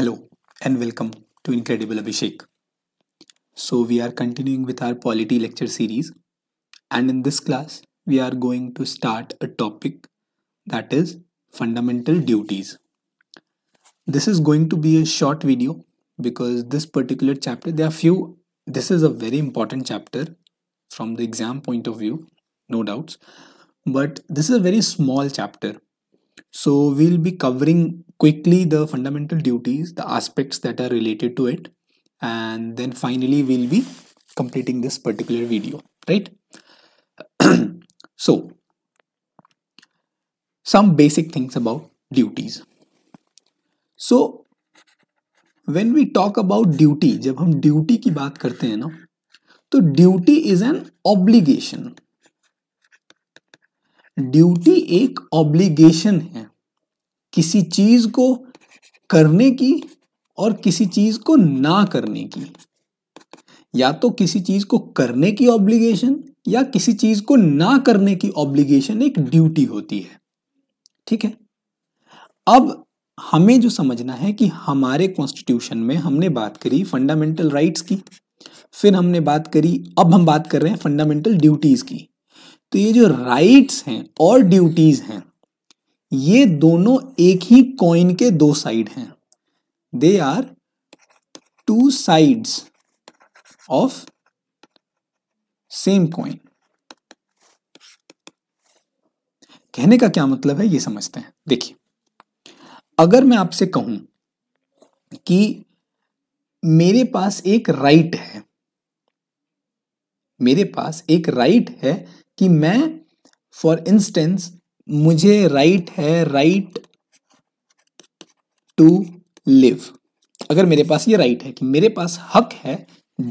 Hello and welcome to Incredible Abhishek. So, we are continuing with our polity lecture series, and in this class, we are going to start a topic that is fundamental duties. This is going to be a short video because this particular chapter, there are few, this is a very important chapter from the exam point of view, no doubts, but this is a very small chapter so, we'll be covering quickly the fundamental duties, the aspects that are related to it, and then finally, we'll be completing this particular video, right? so, some basic things about duties. So, when we talk about duty, जब हम duty की बात करते हैं ना तो duty is an obligation duty एक obligation है किसी चीज को करने की और किसी चीज को ना करने की या तो किसी चीज को करने की ऑब्लिगेशन या किसी चीज को ना करने की ऑब्लिगेशन एक ड्यूटी होती है ठीक है अब हमें जो समझना है कि हमारे कॉन्स्टिट्यूशन में हमने बात करी फंडामेंटल राइट्स की फिर हमने बात करी अब हम बात कर रहे हैं फंडामेंटल ड्यूटीज की तो ये जो राइट्स हैं और ड्यूटीज हैं ये दोनों एक ही कॉइन के दो साइड हैं they are two sides of same coin कहने का क्या मतलब है ये समझते हैं देखिए अगर मैं आपसे कहूं कि मेरे पास एक राइट है मेरे पास एक राइट है कि मैं फॉर इंस्टेंस मुझे राइट है राइट टू लिव अगर मेरे पास ये राइट है कि मेरे पास हक है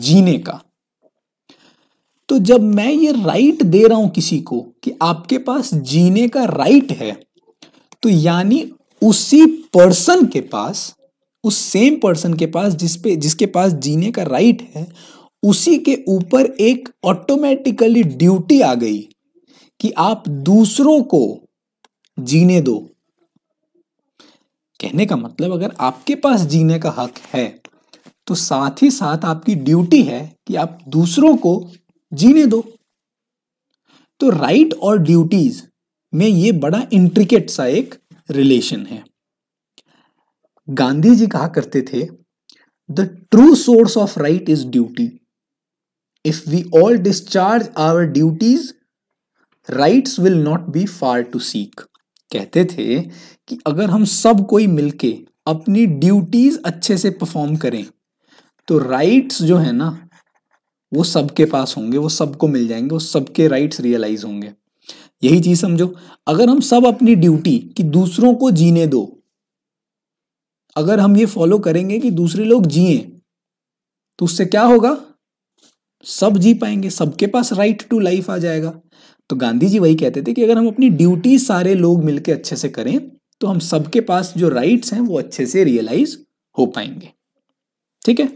जीने का तो जब मैं ये राइट दे रहा हूं किसी को कि आपके पास जीने का राइट है तो यानी उसी पर्सन के पास उस सेम पर्सन के पास जिसपे जिसके पास जीने का राइट है उसी के ऊपर एक ऑटोमेटिकली ड्यूटी आ गई कि आप दूसरों को जीने दो कहने का मतलब अगर आपके पास जीने का हक है तो साथ ही साथ आपकी ड्यूटी है कि आप दूसरों को जीने दो तो राइट और ड्यूटीज में ये बड़ा इंट्रिकेट सा एक रिलेशन है गांधी जी कहा करते थे the true source of right is duty if we all discharge our duties rights will not be far to seek कहते थे कि अगर हम सब कोई मिलके अपनी ड्यूटीज अच्छे से परफॉर्म करें तो राइट्स जो है ना वो सबके पास होंगे वो सबको मिल जाएंगे वो सबके राइट्स रियलाइज होंगे यही चीज समझो अगर हम सब अपनी ड्यूटी कि दूसरों को जीने दो अगर हम ये फॉलो करेंगे कि दूसरे लोग जिए तो उससे क्या होगा सब जी पाएंगे सबके पास राइट टू लाइफ आ जाएगा तो गांधी जी वही कहते थे कि अगर हम अपनी ड्यूटी सारे लोग मिलकर अच्छे से करें तो हम सबके पास जो राइट्स हैं वो अच्छे से रियलाइज हो पाएंगे ठीक है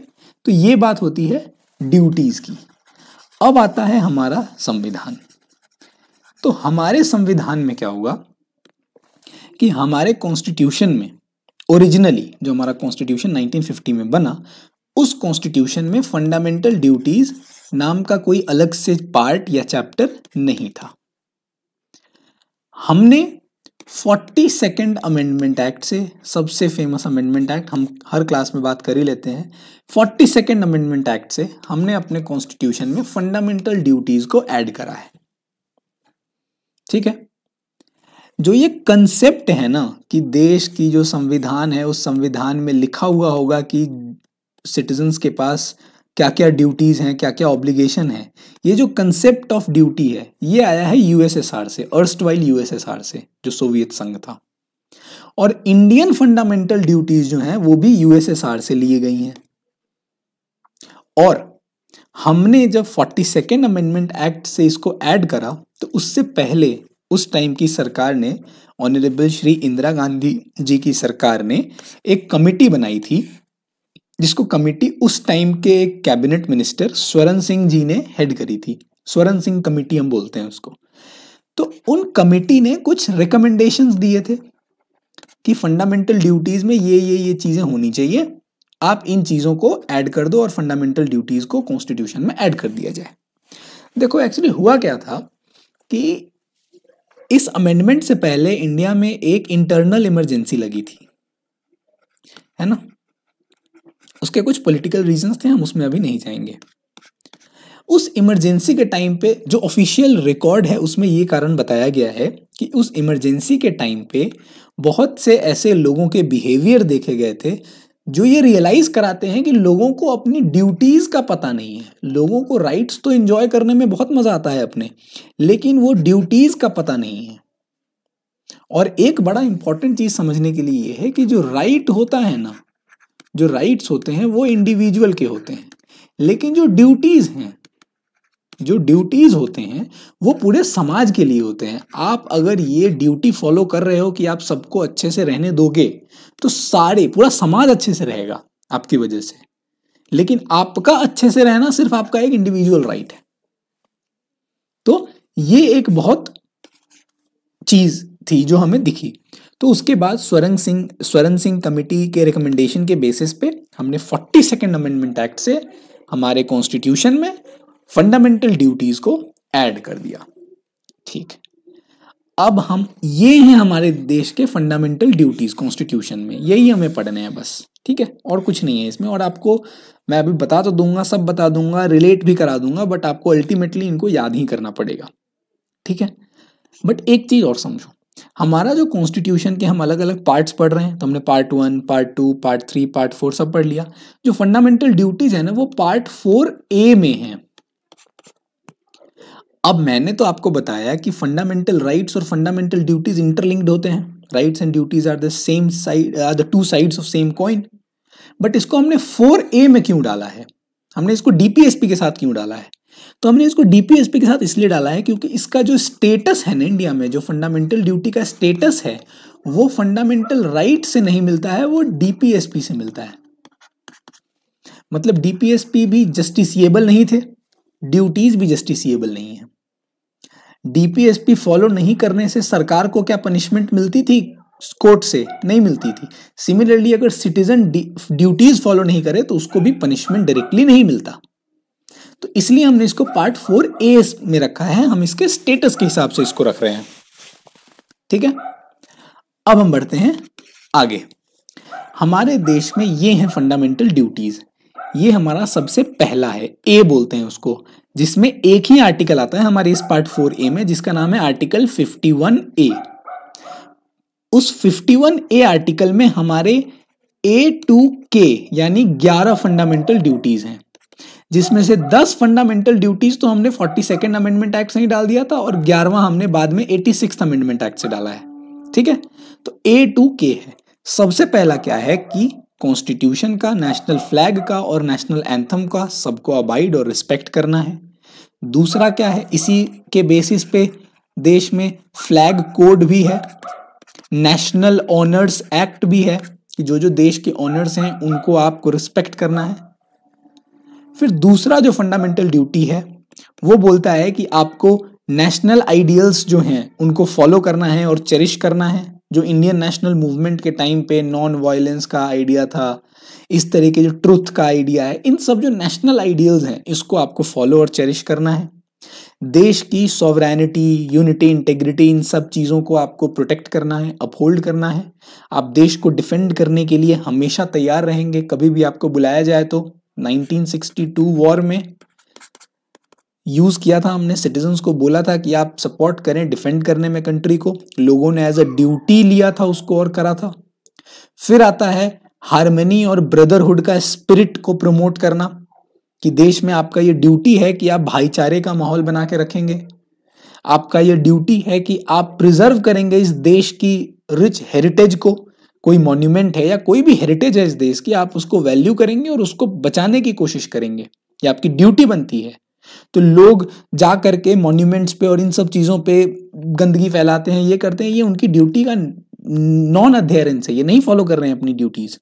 तो ये बात होती है ड्यूटीज की अब आता है हमारा संविधान तो हमारे संविधान में क्या होगा कि हमारे कॉन्स्टिट्यूशन में ओरिजिनली जो हमारा कॉन्स्टिट्यूशन 1950 में बना उस कॉन्स्टिट्यूशन में फंडामेंटल ड्यूटीज नाम का कोई अलग से पार्ट या चैप्टर नहीं था हमने फोर्टी सेकेंड अमेंडमेंट एक्ट से सबसे फेमस अमेंडमेंट एक्ट हम हर क्लास में बात कर ही लेते हैं फोर्टी सेकेंड अमेंडमेंट एक्ट से हमने अपने कॉन्स्टिट्यूशन में फंडामेंटल ड्यूटीज को ऐड करा है ठीक है जो ये कंसेप्ट है ना कि देश की जो संविधान है उस संविधान में लिखा हुआ होगा कि सिटीजन्स के पास क्या क्या ड्यूटीज़ हैं क्या क्या ऑब्लिगेशन है ये जो कंसेप्ट ऑफ ड्यूटी है ये आया है यूएसएसआर से अर्स्ट वाइल यूएसएसआर से जो सोवियत संघ था और इंडियन फंडामेंटल ड्यूटीज जो हैं वो भी यूएसएसआर से लिए गई हैं और हमने जब फोर्टी सेकेंड अमेंडमेंट एक्ट से इसको ऐड करा तो उससे पहले उस टाइम की सरकार ने ऑनरेबल श्री इंदिरा गांधी जी की सरकार ने एक कमेटी बनाई थी जिसको कमेटी उस टाइम के कैबिनेट मिनिस्टर स्वरण सिंह जी ने हेड करी थी स्वरण सिंह कमेटी हम बोलते हैं उसको तो उन कमेटी ने कुछ रिकमेंडेशन दिए थे कि फंडामेंटल ड्यूटीज़ में ये ये ये चीज़ें होनी चाहिए आप इन चीज़ों को ऐड कर दो और फंडामेंटल ड्यूटीज़ को कॉन्स्टिट्यूशन में ऐड कर दिया जाए देखो एक्चुअली हुआ क्या था कि इस अमेंडमेंट से पहले इंडिया में एक इंटरनल इमरजेंसी लगी थी है ना उसके कुछ पॉलिटिकल रीजंस थे हम उसमें अभी नहीं जाएंगे उस इमरजेंसी के टाइम पे जो ऑफिशियल रिकॉर्ड है उसमें ये कारण बताया गया है कि उस इमरजेंसी के टाइम पे बहुत से ऐसे लोगों के बिहेवियर देखे गए थे जो ये रियलाइज़ कराते हैं कि लोगों को अपनी ड्यूटीज़ का पता नहीं है लोगों को राइट्स तो इन्जॉय करने में बहुत मज़ा आता है अपने लेकिन वो ड्यूटीज़ का पता नहीं है और एक बड़ा इंपॉर्टेंट चीज़ समझने के लिए ये है कि जो राइट होता है ना जो राइट्स होते हैं वो इंडिविजुअल के होते हैं लेकिन जो ड्यूटीज हैं जो ड्यूटीज होते हैं वो पूरे समाज के लिए होते हैं आप अगर ये ड्यूटी फॉलो कर रहे हो कि आप सबको अच्छे से रहने दोगे तो सारे पूरा समाज अच्छे से रहेगा आपकी वजह से लेकिन आपका अच्छे से रहना सिर्फ आपका एक इंडिविजुअल राइट है तो ये एक बहुत चीज थी जो हमें दिखी तो उसके बाद स्वरंग सिंह स्वरण सिंह कमेटी के रिकमेंडेशन के बेसिस पे हमने फोर्टी सेकेंड अमेंडमेंट एक्ट से हमारे कॉन्स्टिट्यूशन में फंडामेंटल ड्यूटीज को ऐड कर दिया ठीक अब हम ये हैं हमारे देश के फंडामेंटल ड्यूटीज कॉन्स्टिट्यूशन में यही हमें पढ़ने हैं बस ठीक है और कुछ नहीं है इसमें और आपको मैं अभी बता तो दूंगा सब बता दूंगा रिलेट भी करा दूंगा बट आपको अल्टीमेटली इनको याद ही करना पड़ेगा ठीक है बट एक चीज और समझो हमारा जो कॉन्स्टिट्यूशन के हम अलग अलग पार्ट्स पढ़ रहे हैं तो हमने part one part two part three part four सब पढ़ लिया जो फंडामेंटल ड्यूटीज है ना वो पार्ट फोर ए में है अब मैंने तो आपको बताया कि फंडामेंटल राइट्स और फंडामेंटल ड्यूटीज इंटरलिंक्ड होते हैं rights and duties are the same side are the two sides of same coin but इसको हमने फोर ए में क्यों डाला है हमने इसको डीपीएसपी के साथ क्यों डाला है तो हमने इसको डीपीएसपी के साथ इसलिए डाला है क्योंकि इसका जो स्टेटस है ना इंडिया में जो फंडामेंटल ड्यूटी का स्टेटस है वो फंडामेंटल राइट से नहीं मिलता है वो डीपीएसपी से मिलता है मतलब डीपीएसपी भी जस्टिसिएबल नहीं थे ड्यूटीज भी जस्टिसिएबल नहीं है डीपीएसपी फॉलो नहीं करने से सरकार को क्या पनिशमेंट मिलती थी कोर्ट से नहीं मिलती थी सिमिलरली अगर सिटीजन ड्यूटीज फॉलो नहीं करे तो उसको भी पनिशमेंट डायरेक्टली नहीं मिलता तो इसलिए हमने इसको पार्ट फोर ए में रखा है हम इसके स्टेटस के हिसाब से इसको रख रहे हैं ठीक है अब हम बढ़ते हैं आगे हमारे देश में ये हैं फंडामेंटल ड्यूटीज ये हमारा सबसे पहला है ए बोलते हैं उसको जिसमें एक ही आर्टिकल आता है हमारे इस पार्ट फोर ए में जिसका नाम है आर्टिकल फिफ्टी वन ए उस फिफ्टी वन ए आर्टिकल में हमारे ए टू के यानी ग्यारह फंडामेंटल ड्यूटीज हैं जिसमें से 10 फंडामेंटल ड्यूटीज तो हमने फोर्टी सेकेंड अमेंडमेंट एक्ट से ही डाल दिया था और ग्यारहवा हमने बाद में एटी सिक्स अमेंडमेंट एक्ट से डाला है ठीक है तो ए टू के है सबसे पहला क्या है कि कॉन्स्टिट्यूशन का नेशनल फ्लैग का और नेशनल एंथम का सबको अबाइड और रिस्पेक्ट करना है दूसरा क्या है इसी के बेसिस पे देश में फ्लैग कोड भी है नेशनल ऑनर्स एक्ट भी है कि जो जो देश के ऑनर्स हैं उनको आपको रिस्पेक्ट करना है फिर दूसरा जो फंडामेंटल ड्यूटी है वो बोलता है कि आपको नेशनल आइडियल्स जो हैं उनको फॉलो करना है और चेरिश करना है जो इंडियन नेशनल मूवमेंट के टाइम पे नॉन वायलेंस का आइडिया था इस तरह के जो ट्रुथ का आइडिया है इन सब जो नेशनल आइडियल्स हैं इसको आपको फॉलो और चेरिश करना है देश की सॉवरैनिटी यूनिटी इंटेग्रिटी इन सब चीज़ों को आपको प्रोटेक्ट करना है अपहोल्ड करना है आप देश को डिफेंड करने के लिए हमेशा तैयार रहेंगे कभी भी आपको बुलाया जाए तो 1962 वॉर में यूज़ किया था हमने सिटीजन्स को बोला था कि आप सपोर्ट करें डिफेंड करने में कंट्री को लोगों ने एज अ ड्यूटी लिया था उसको और करा था फिर आता है हारमनी और ब्रदरहुड का स्पिरिट को प्रमोट करना कि देश में आपका ये ड्यूटी है कि आप भाईचारे का माहौल बना के रखेंगे आपका ये ड्यूटी है कि आप प्रिजर्व करेंगे इस देश की रिच हेरिटेज को कोई मॉन्यूमेंट है या कोई भी हेरिटेज है इस देश की आप उसको वैल्यू करेंगे और उसको बचाने की कोशिश करेंगे ये आपकी ड्यूटी बनती है तो लोग जा करके मॉन्यूमेंट्स पे और इन सब चीज़ों पे गंदगी फैलाते हैं ये करते हैं ये उनकी ड्यूटी का नॉन अध्ययरेंस है ये नहीं फॉलो कर रहे हैं अपनी ड्यूटीज़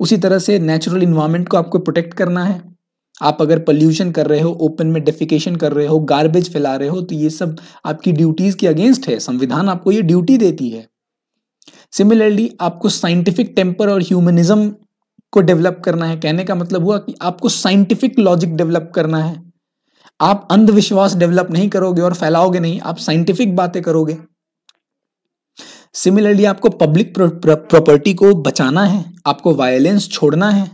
उसी तरह से नेचुरल इन्वायरमेंट को आपको प्रोटेक्ट करना है आप अगर पोल्यूशन कर रहे हो ओपन में डेफिकेशन कर रहे हो गार्बेज फैला रहे हो तो ये सब आपकी ड्यूटीज़ के अगेंस्ट है संविधान आपको ये ड्यूटी देती है सिमिलरली आपको साइंटिफिक टेम्पर और ह्यूमनिज्म को डेवलप करना है कहने का मतलब हुआ कि आपको साइंटिफिक लॉजिक डेवलप करना है आप अंधविश्वास डेवलप नहीं करोगे और फैलाओगे नहीं आप साइंटिफिक बातें करोगे सिमिलरली आपको पब्लिक प्रॉपर्टी को बचाना है आपको वायलेंस छोड़ना है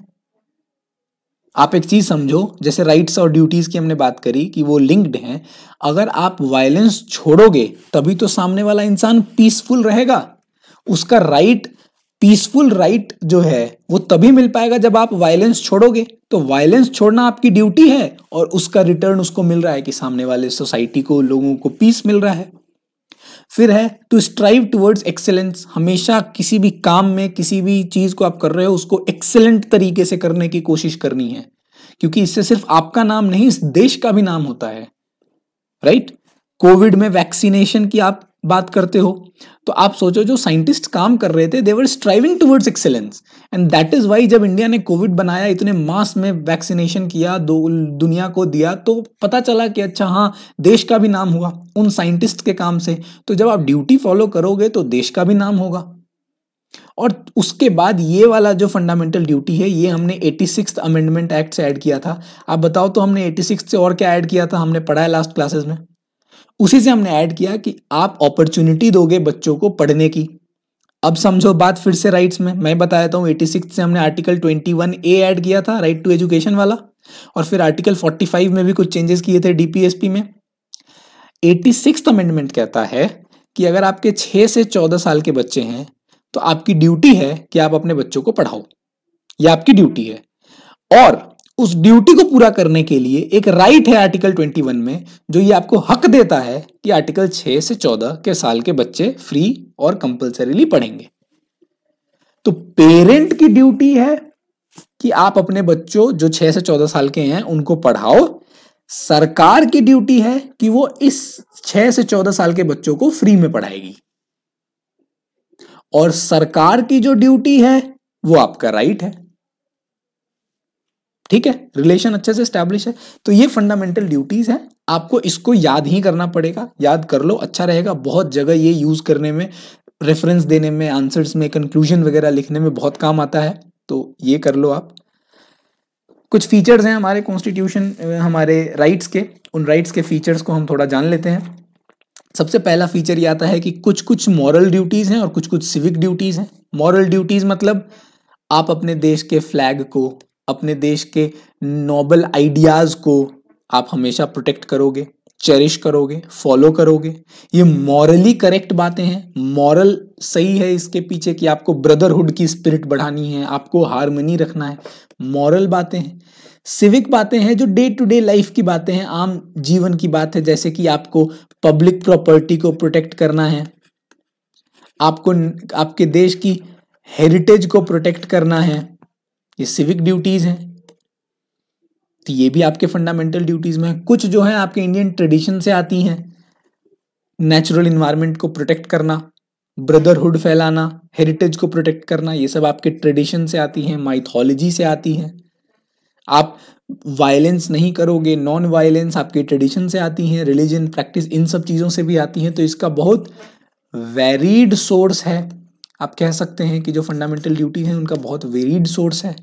आप एक चीज समझो जैसे राइट्स और ड्यूटीज की हमने बात करी कि वो लिंक्ड हैं अगर आप वायलेंस छोड़ोगे तभी तो सामने वाला इंसान पीसफुल रहेगा उसका राइट पीसफुल राइट जो है वो तभी मिल पाएगा जब आप वायलेंस छोड़ोगे तो वायलेंस छोड़ना आपकी ड्यूटी है और उसका रिटर्न उसको मिल रहा है कि सामने वाले सोसाइटी को लोगों को पीस मिल रहा है फिर है टू स्ट्राइव टूवर्ड्स एक्सेलेंस हमेशा किसी भी काम में किसी भी चीज़ को आप कर रहे हो उसको एक्सेलेंट तरीके से करने की कोशिश करनी है क्योंकि इससे सिर्फ आपका नाम नहीं इस देश का भी नाम होता है राइट right? कोविड में वैक्सीनेशन की आप बात करते हो तो आप सोचो जो साइंटिस्ट काम कर रहे थे they're striving towards excellence and that is why जब इंडिया ने कोविड बनाया इतने मास में वैक्सीनेशन किया दो दुनिया को दिया तो पता चला कि अच्छा हाँ देश का भी नाम हुआ उन साइंटिस्ट के काम से तो जब आप ड्यूटी फॉलो करोगे तो देश का भी नाम होगा और उसके बाद ये वाला जो फंडामेंटल ड्यूटी है ये हमने एटी सिक्स अमेंडमेंट एक्ट से ऐड किया था आप बताओ तो हमने एटी सिक्स से और क्या ऐड किया था हमने पढ़ा है लास्ट क्लासेस में उसी से हमने ऐड किया कि आप अपॉर्चुनिटी दोगे बच्चों को पढ़ने की अब समझो बात फिर से राइट्स में मैं बता देता हूँ एटी सिक्स से हमने article twenty one A add किया था राइट टू एजुकेशन वाला और फिर आर्टिकल फोर्टी फाइव में भी कुछ चेंजेस किए थे डीपीएसपी में एटी सिक्स अमेंडमेंट कहता है कि अगर आपके छः से चौदह साल के बच्चे हैं तो आपकी ड्यूटी है कि आप अपने बच्चों को पढ़ाओ ये आपकी ड्यूटी है और उस ड्यूटी को पूरा करने के लिए एक राइट है आर्टिकल 21 में जो ये आपको हक देता है कि आर्टिकल 6 से 14 के साल के बच्चे फ्री और कंपल्सरीली पढ़ेंगे तो पेरेंट की ड्यूटी है कि आप अपने बच्चों जो 6 से 14 साल के हैं उनको पढ़ाओ सरकार की ड्यूटी है कि वो इस 6 से 14 साल के बच्चों को फ्री में पढ़ाएगी और सरकार की जो ड्यूटी है वो आपका राइट है ठीक है रिलेशन अच्छे से स्टैब्लिश है तो ये फंडामेंटल ड्यूटीज है आपको इसको याद ही करना पड़ेगा याद कर लो अच्छा रहेगा बहुत जगह ये यूज करने में रेफरेंस देने में आंसर्स में कंक्लूजन वगैरह लिखने में बहुत काम आता है तो ये कर लो आप कुछ फीचर्स हैं हमारे कॉन्स्टिट्यूशन हमारे राइट्स के उन राइट्स के फीचर्स को हम थोड़ा जान लेते हैं सबसे पहला फीचर ये आता है कि कुछ कुछ मॉरल ड्यूटीज हैं और कुछ कुछ सिविक ड्यूटीज हैं मॉरल ड्यूटीज मतलब आप अपने देश के फ्लैग को अपने देश के नोबल आइडियाज़ को आप हमेशा प्रोटेक्ट करोगे चेरिश करोगे फॉलो करोगे ये मॉरली करेक्ट बातें हैं मॉरल सही है इसके पीछे कि आपको ब्रदरहुड की स्पिरिट बढ़ानी है आपको हारमनी रखना है मॉरल बातें हैं सिविक बातें हैं जो डे टू डे लाइफ की बातें हैं आम जीवन की बात है जैसे कि आपको पब्लिक प्रॉपर्टी को प्रोटेक्ट करना है आपको आपके देश की हेरिटेज को प्रोटेक्ट करना है ये सिविक ड्यूटीज़ हैं तो ये भी आपके फंडामेंटल ड्यूटीज़ में है कुछ जो है आपके इंडियन ट्रेडिशन से आती हैं नेचुरल इन्वायरमेंट को प्रोटेक्ट करना ब्रदरहुड फैलाना हेरिटेज को प्रोटेक्ट करना ये सब आपके ट्रेडिशन से आती हैं माइथोलॉजी से आती हैं आप वायलेंस नहीं करोगे नॉन वायलेंस आपके ट्रेडिशन से आती हैं रिलीजन प्रैक्टिस इन सब चीज़ों से भी आती हैं तो इसका बहुत वेरीड सोर्स है आप कह सकते हैं कि जो फंडामेंटल ड्यूटी है उनका बहुत वेरीड सोर्स है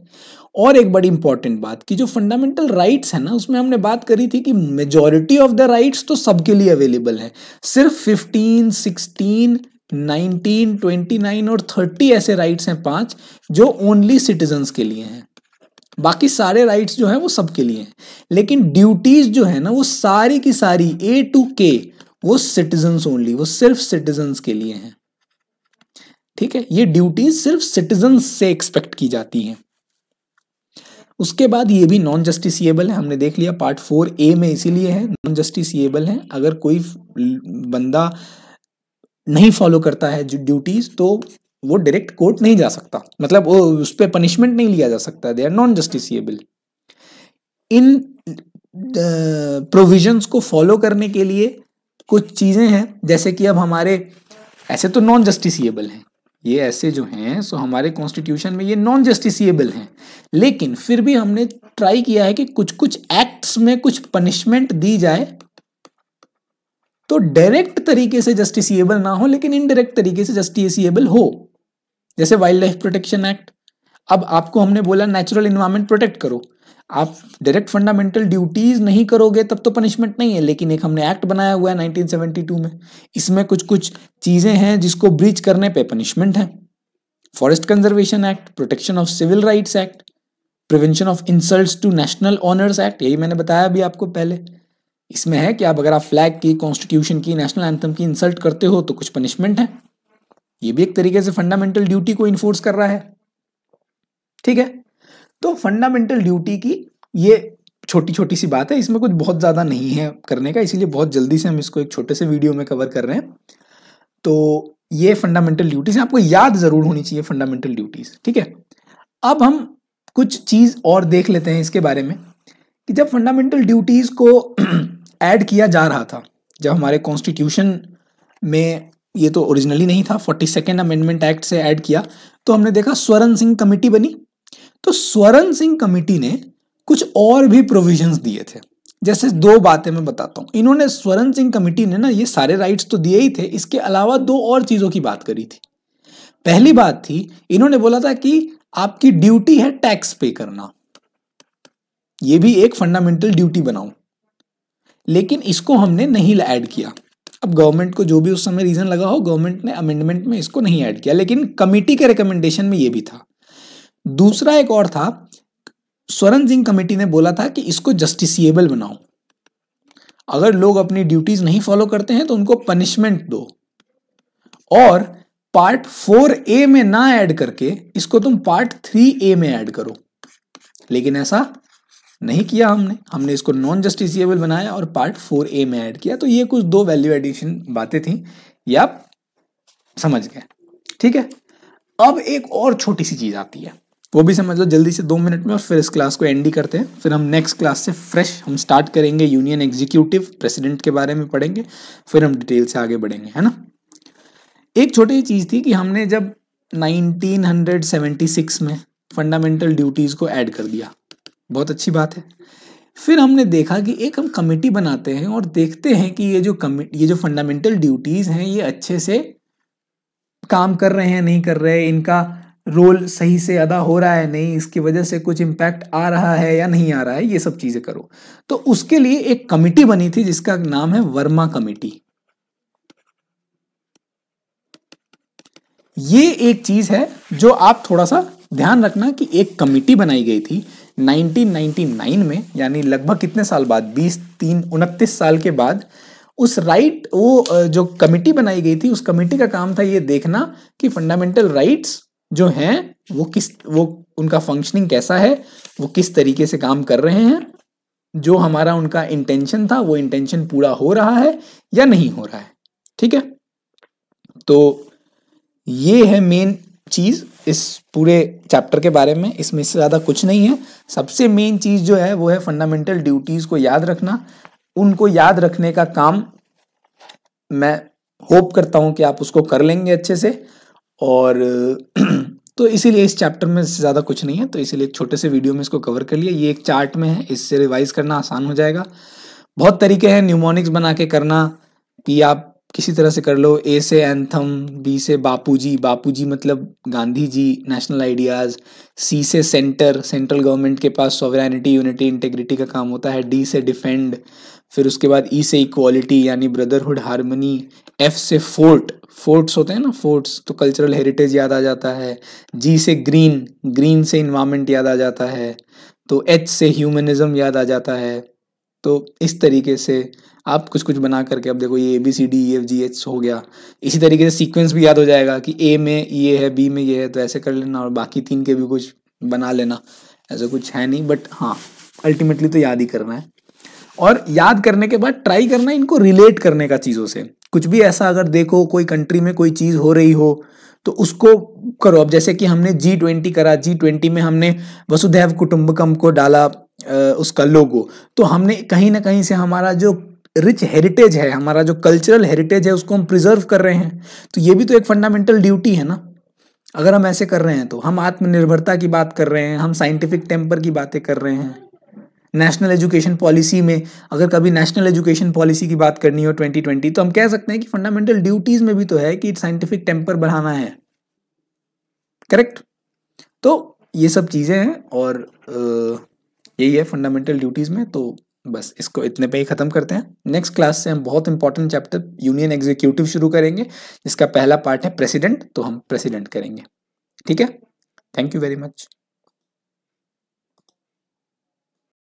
और एक बड़ी इंपॉर्टेंट बात कि जो फंडामेंटल राइट्स है ना उसमें हमने बात करी थी कि मेजोरिटी ऑफ द राइट्स तो सबके लिए अवेलेबल है सिर्फ फिफ्टीन सिक्सटीन 19, 29 और 30 ऐसे राइट्स हैं पांच जो ओनली सिटीजन के लिए हैं बाकी सारे राइट्स जो हैं वो सबके लिए हैं लेकिन ड्यूटीज जो है ना वो सारी की सारी ए टू के वो सिटीजन ओनली वो सिर्फ सिटीजन के लिए हैं ठीक है ये ड्यूटीज सिर्फ सिटीजन से एक्सपेक्ट की जाती है उसके बाद ये भी नॉन जस्टिसिएबल है हमने देख लिया पार्ट फोर ए में इसीलिए है नॉन जस्टिसिएबल है अगर कोई बंदा नहीं फॉलो करता है ड्यूटीज तो वो डायरेक्ट कोर्ट नहीं जा सकता मतलब वो उस पर पनिशमेंट नहीं लिया जा सकता दे आर नॉन जस्टिसिएबल इन प्रोविजंस को फॉलो करने के लिए कुछ चीज़ें हैं जैसे कि अब हमारे ऐसे तो नॉन जस्टिसिएबल हैं ये ऐसे जो हैं सो हमारे कॉन्स्टिट्यूशन में ये नॉन जस्टिसिएबल हैं लेकिन फिर भी हमने ट्राई किया है कि कुछ कुछ एक्ट्स में कुछ पनिशमेंट दी जाए तो डायरेक्ट तरीके से जस्टिसिएबल ना हो लेकिन इनडायरेक्ट तरीके से जस्टिसिएबल हो जैसे वाइल्ड लाइफ प्रोटेक्शन एक्ट अब आपको हमने बोला नेचुरल इन्वायरमेंट प्रोटेक्ट करो आप डायरेक्ट फंडामेंटल ड्यूटीज नहीं करोगे तब तो पनिशमेंट नहीं है लेकिन एक हमने एक्ट बनाया हुआ है 1972 में इसमें कुछ कुछ चीज़ें हैं जिसको ब्रीच करने पे पनिशमेंट है forest conservation act protection of civil rights act prevention of insult to national honours act यही मैंने बताया अभी आपको पहले इसमें है कि आप अगर आप फ्लैग की कॉन्स्टिट्यूशन की नेशनल एंथम की इंसल्ट करते हो तो कुछ पनिशमेंट है ये भी एक तरीके से फंडामेंटल ड्यूटी को इन्फोर्स कर रहा है ठीक है तो फंडामेंटल ड्यूटी की ये छोटी छोटी सी बात है इसमें कुछ बहुत ज़्यादा नहीं है करने का इसीलिए बहुत जल्दी से हम इसको एक छोटे से वीडियो में कवर कर रहे हैं तो ये फंडामेंटल ड्यूटीज हैं आपको याद ज़रूर होनी चाहिए फंडामेंटल ड्यूटीज़ ठीक है अब हम कुछ चीज़ और देख लेते हैं इसके बारे में कि जब फंडामेंटल ड्यूटीज़ को ऐड किया जा रहा था जब हमारे कॉन्स्टिट्यूशन में ये तो ओरिजिनली नहीं था फोर्टी सेकेंड अमेंडमेंट एक्ट से ऐड किया तो हमने देखा स्वरण सिंह कमेटी बनी तो स्वरण सिंह कमेटी ने कुछ और भी प्रोविजंस दिए थे जैसे दो बातें मैं बताता हूँ इन्होंने स्वरण सिंह कमेटी ने ना ये सारे राइट्स तो दिए ही थे इसके अलावा दो और चीज़ों की बात करी थी पहली बात थी इन्होंने बोला था कि आपकी ड्यूटी है टैक्स पे करना ये भी एक फंडामेंटल ड्यूटी बनाऊ लेकिन इसको हमने नहीं ऐड किया अब गवर्नमेंट को जो भी उस समय रीज़न लगा हो गवर्नमेंट ने अमेंडमेंट में इसको नहीं ऐड किया लेकिन कमेटी के रिकमेंडेशन में ये भी था दूसरा एक और था स्वरण सिंह कमेटी ने बोला था कि इसको जस्टिसिएबल बनाओ अगर लोग अपनी ड्यूटीज नहीं फॉलो करते हैं तो उनको पनिशमेंट दो और पार्ट फोर ए में ना ऐड करके इसको तुम पार्ट थ्री ए में ऐड करो लेकिन ऐसा नहीं किया हमने हमने इसको नॉन जस्टिसिएबल बनाया और पार्ट फोर ए में ऐड किया तो ये कुछ दो वैल्यू एडिशन बातें थी या आप समझ गए ठीक है अब एक और छोटी सी चीज आती है वो भी समझ लो जल्दी से दो मिनट में और फिर इस क्लास को एंड ही करते हैं फिर हम नेक्स्ट क्लास से फ्रेश हम स्टार्ट करेंगे यूनियन एग्जीक्यूटिव प्रेसिडेंट के बारे में पढ़ेंगे फिर हम डिटेल से आगे बढ़ेंगे है ना एक छोटी चीज़ थी कि हमने जब 1976 में फंडामेंटल ड्यूटीज़ को ऐड कर दिया बहुत अच्छी बात है फिर हमने देखा कि एक हम कमेटी बनाते हैं और देखते हैं कि ये जो कमिटी ये जो फंडामेंटल ड्यूटीज़ हैं ये अच्छे से काम कर रहे हैं नहीं कर रहे हैं इनका रोल सही से अदा हो रहा है नहीं इसकी वजह से कुछ इम्पैक्ट आ रहा है या नहीं आ रहा है ये सब चीज़ें करो तो उसके लिए एक कमिटी बनी थी जिसका नाम है वर्मा कमेटी ये एक चीज़ है जो आप थोड़ा सा ध्यान रखना कि एक कमिटी बनाई गई थी 1999 में यानी लगभग कितने साल बाद 20 तीन उनतीस साल के बाद उस राइट वो जो कमिटी बनाई गई थी उस कमेटी का काम था ये देखना कि फंडामेंटल राइट्स जो हैं वो किस वो उनका फंक्शनिंग कैसा है वो किस तरीके से काम कर रहे हैं जो हमारा उनका इंटेंशन था वो इंटेंशन पूरा हो रहा है या नहीं हो रहा है ठीक है तो ये है मेन चीज़ इस पूरे चैप्टर के बारे में इसमें इससे ज़्यादा कुछ नहीं है सबसे मेन चीज़ जो है वो है फंडामेंटल ड्यूटीज़ को याद रखना उनको याद रखने का काम मैं होप करता हूं कि आप उसको कर लेंगे अच्छे से और तो इसीलिए इस चैप्टर में ज़्यादा कुछ नहीं है तो इसीलिए एक छोटे से वीडियो में इसको कवर कर लिया ये एक चार्ट में है इससे रिवाइज करना आसान हो जाएगा बहुत तरीके हैं न्यूमोनिक्स बना के करना कि आप किसी तरह से कर लो ए से एंथम बी से बापूजी बापूजी मतलब Gandhi ji national ideas C से सेंटर सेंट्रल गवर्नमेंट के पास सॉवरेनिटी यूनिटी इंटेग्रिटी का काम होता है डी से डिफेंड फिर उसके बाद ई e से इक्वालिटी यानी ब्रदरहुड हारमोनी एफ से फोर्ट फोर्ट्स होते हैं ना फोर्ट्स तो कल्चरल हेरिटेज याद आ जाता है जी से ग्रीन ग्रीन से इन्वामेंट याद आ जाता है तो एच से ह्यूमनिज्म याद आ जाता है तो इस तरीके से आप कुछ कुछ बना करके अब देखो ये A B C D E F G H हो गया इसी तरीके से सीक्वेंस भी याद हो जाएगा कि ए में ये है बी में ये है तो ऐसे कर लेना और बाकी तीन के भी कुछ बना लेना ऐसा कुछ है नहीं बट हाँ अल्टीमेटली तो याद ही करना है और याद करने के बाद ट्राई करना इनको रिलेट करने का चीज़ों से कुछ भी ऐसा अगर देखो कोई कंट्री में कोई चीज़ हो रही हो तो उसको करो अब जैसे कि हमने जी ट्वेंटी करा जी ट्वेंटी में हमने वसुधैव कुटुंबकम को डाला उसका लोगो तो हमने कहीं ना कहीं से हमारा जो रिच हेरिटेज है हमारा जो कल्चरल हेरिटेज है उसको हम प्रिजर्व कर रहे हैं तो ये भी तो एक फंडामेंटल ड्यूटी है ना अगर हम ऐसे कर रहे हैं तो हम आत्मनिर्भरता की बात कर रहे हैं हम साइंटिफिक टेम्पर की बातें कर रहे हैं नेशनल एजुकेशन पॉलिसी में अगर कभी नेशनल एजुकेशन पॉलिसी की बात करनी हो 2020 तो हम कह सकते हैं कि फंडामेंटल ड्यूटीज में भी तो है कि साइंटिफिक टेम्पर बढ़ाना है करेक्ट तो ये सब चीज़ें हैं और यही है फंडामेंटल ड्यूटीज़ में तो बस इसको इतने पे ही ख़त्म करते हैं नेक्स्ट क्लास से हम बहुत इंपॉर्टेंट चैप्टर यूनियन एग्जीक्यूटिव शुरू करेंगे जिसका पहला पार्ट है प्रेसिडेंट तो हम प्रेसिडेंट करेंगे ठीक है थैंक यू वेरी मच